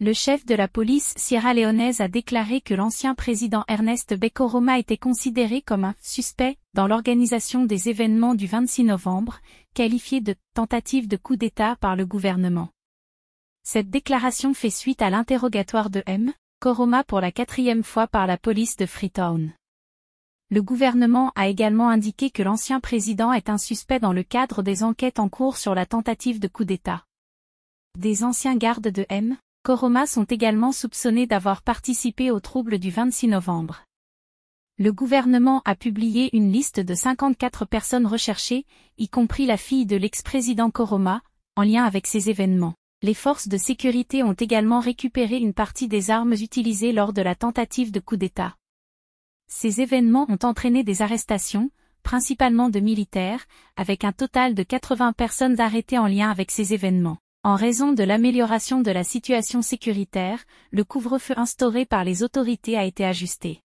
Le chef de la police sierra-léonaise a déclaré que l'ancien président Ernest Becoroma était considéré comme un suspect dans l'organisation des événements du 26 novembre, qualifié de tentative de coup d'État par le gouvernement. Cette déclaration fait suite à l'interrogatoire de M. Koroma pour la quatrième fois par la police de Freetown. Le gouvernement a également indiqué que l'ancien président est un suspect dans le cadre des enquêtes en cours sur la tentative de coup d'État. Des anciens gardes de M. Koroma sont également soupçonnés d'avoir participé aux troubles du 26 novembre. Le gouvernement a publié une liste de 54 personnes recherchées, y compris la fille de l'ex-président Koroma, en lien avec ces événements. Les forces de sécurité ont également récupéré une partie des armes utilisées lors de la tentative de coup d'État. Ces événements ont entraîné des arrestations, principalement de militaires, avec un total de 80 personnes arrêtées en lien avec ces événements. En raison de l'amélioration de la situation sécuritaire, le couvre-feu instauré par les autorités a été ajusté.